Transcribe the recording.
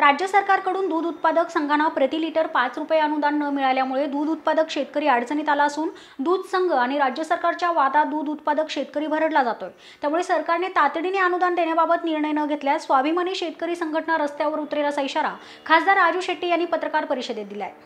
राज्य सरकारकडून दूध उत्पादक संघांना प्रति लिटर पाच रुपये अनुदान न मिळाल्यामुळे दूध उत्पादक शेतकरी अडचणीत आला असून दूध संघ आणि राज्य सरकारच्या वादात दूध उत्पादक शेतकरी भरडला जातोय त्यामुळे सरकारने तातडीने अनुदान देण्याबाबत निर्णय न घेतल्यास स्वाभिमानी शेतकरी संघटना रस्त्यावर उतरेल असा इशारा खासदार राजू शेट्टी यांनी पत्रकार परिषदेत दिलाय